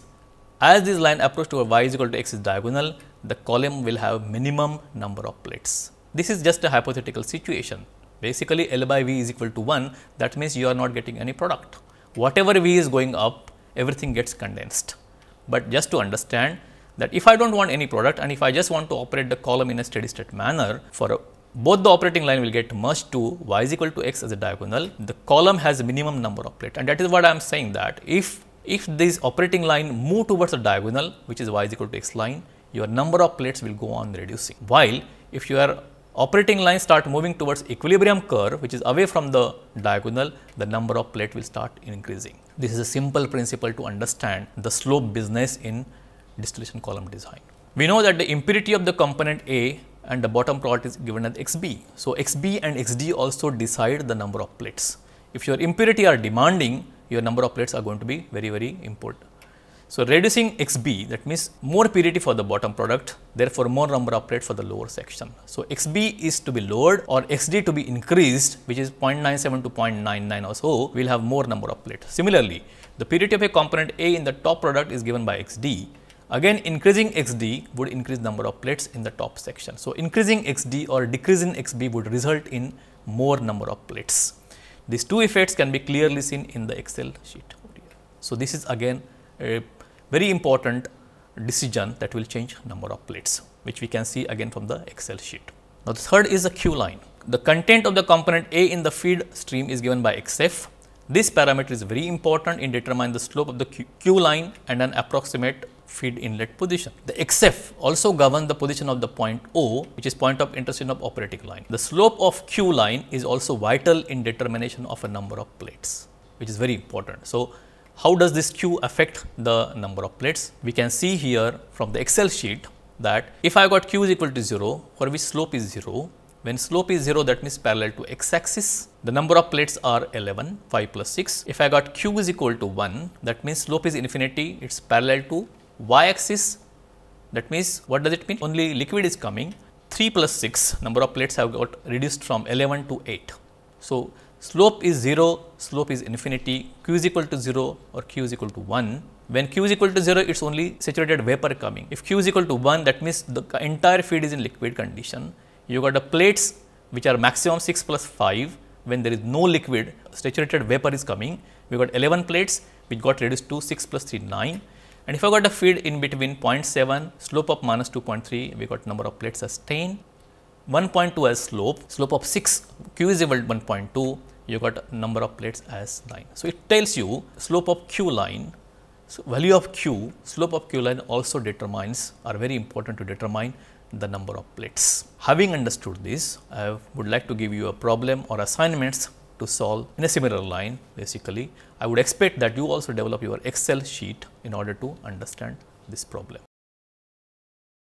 as this line approach to y is equal to x is diagonal, the column will have minimum number of plates. This is just a hypothetical situation. Basically, L by V is equal to 1, that means you are not getting any product. Whatever V is going up, everything gets condensed. But just to understand, that if I don't want any product and if I just want to operate the column in a steady state manner for a, both the operating line will get merged to y is equal to x as a diagonal, the column has minimum number of plate and that is what I am saying that if, if this operating line move towards a diagonal which is y is equal to x line, your number of plates will go on reducing. While if your operating line start moving towards equilibrium curve which is away from the diagonal, the number of plate will start increasing. This is a simple principle to understand the slope business in distillation column design. We know that the impurity of the component A and the bottom plot is given as xB. So, xB and xD also decide the number of plates. If your impurity are demanding, your number of plates are going to be very, very important. So, reducing xB that means more purity for the bottom product therefore, more number of plates for the lower section. So, xB is to be lowered or xD to be increased which is 0.97 to 0.99 or so we will have more number of plates. Similarly, the purity of a component A in the top product is given by xD Again increasing xd would increase number of plates in the top section. So, increasing xd or decrease in xb would result in more number of plates. These two effects can be clearly seen in the Excel sheet. So, this is again a very important decision that will change number of plates which we can see again from the Excel sheet. Now, the third is the Q line. The content of the component A in the feed stream is given by XF. This parameter is very important in determining the slope of the Q, Q line and an approximate feed inlet position. The XF also govern the position of the point O which is point of intersection of operating line. The slope of Q line is also vital in determination of a number of plates which is very important. So, how does this Q affect the number of plates? We can see here from the Excel sheet that if I got Q is equal to 0 for which slope is 0, when slope is 0 that means parallel to x axis, the number of plates are 11, 5 plus 6. If I got Q is equal to 1 that means slope is infinity, it is parallel to y axis that means what does it mean only liquid is coming 3 plus 6 number of plates have got reduced from 11 to 8. So, slope is 0, slope is infinity, q is equal to 0 or q is equal to 1. When q is equal to 0, it is only saturated vapor coming. If q is equal to 1, that means the entire feed is in liquid condition. You got the plates which are maximum 6 plus 5, when there is no liquid, saturated vapor is coming. We got 11 plates which got reduced to 6 plus 3, 9. And if I got a feed in between 0.7, slope of minus 2.3, we got number of plates as 10, 1.2 as slope, slope of 6, q is equal to 1.2, you got number of plates as 9. So, it tells you slope of q line, so value of q, slope of q line also determines are very important to determine the number of plates. Having understood this, I would like to give you a problem or assignments to solve in a similar line basically. I would expect that you also develop your Excel sheet in order to understand this problem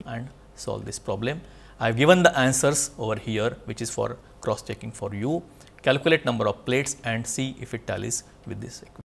and solve this problem. I have given the answers over here which is for cross checking for you. Calculate number of plates and see if it tallies with this equation.